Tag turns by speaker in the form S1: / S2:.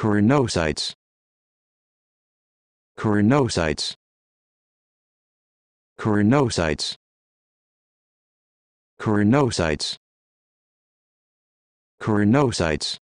S1: Carinocytes. Carinocytes. Carinocytes. Carinocytes. Carinocytes.